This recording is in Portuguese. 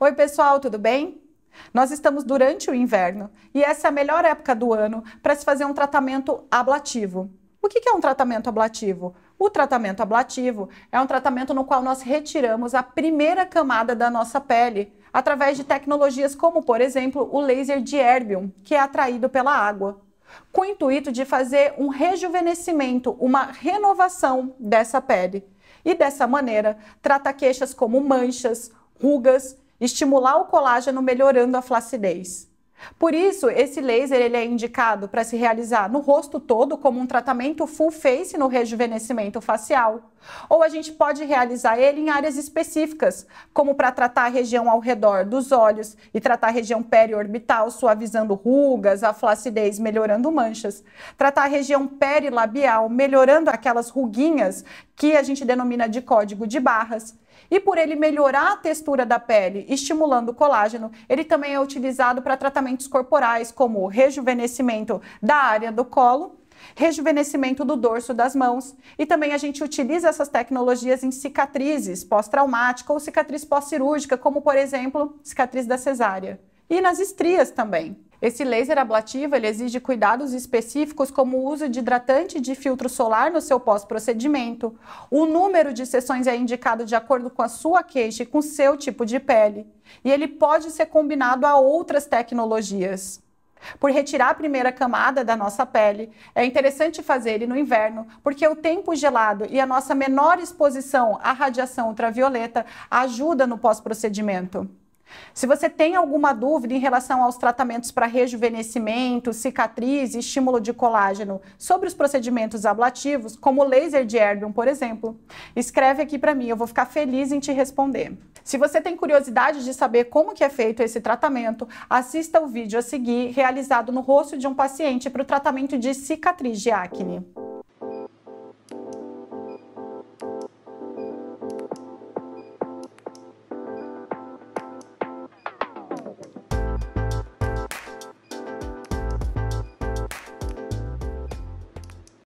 Oi, pessoal, tudo bem? Nós estamos durante o inverno e essa é a melhor época do ano para se fazer um tratamento ablativo. O que é um tratamento ablativo? O tratamento ablativo é um tratamento no qual nós retiramos a primeira camada da nossa pele através de tecnologias como, por exemplo, o laser de erbium, que é atraído pela água com o intuito de fazer um rejuvenescimento, uma renovação dessa pele. E dessa maneira, trata queixas como manchas, rugas, estimular o colágeno melhorando a flacidez. Por isso, esse laser ele é indicado para se realizar no rosto todo como um tratamento full face no rejuvenescimento facial. Ou a gente pode realizar ele em áreas específicas, como para tratar a região ao redor dos olhos e tratar a região periorbital, suavizando rugas, a flacidez, melhorando manchas. Tratar a região perilabial, melhorando aquelas ruguinhas que a gente denomina de código de barras. E por ele melhorar a textura da pele, estimulando o colágeno, ele também é utilizado para tratamentos corporais, como rejuvenescimento da área do colo, rejuvenescimento do dorso das mãos. E também a gente utiliza essas tecnologias em cicatrizes pós-traumática ou cicatriz pós-cirúrgica, como por exemplo, cicatriz da cesárea e nas estrias também. Esse laser ablativo ele exige cuidados específicos como o uso de hidratante de filtro solar no seu pós-procedimento. O número de sessões é indicado de acordo com a sua queixa e com seu tipo de pele. E ele pode ser combinado a outras tecnologias. Por retirar a primeira camada da nossa pele, é interessante fazer ele no inverno, porque o tempo gelado e a nossa menor exposição à radiação ultravioleta ajuda no pós-procedimento. Se você tem alguma dúvida em relação aos tratamentos para rejuvenescimento, cicatriz e estímulo de colágeno sobre os procedimentos ablativos, como laser de Erbium, por exemplo, escreve aqui para mim, eu vou ficar feliz em te responder. Se você tem curiosidade de saber como que é feito esse tratamento, assista o vídeo a seguir realizado no rosto de um paciente para o tratamento de cicatriz de acne.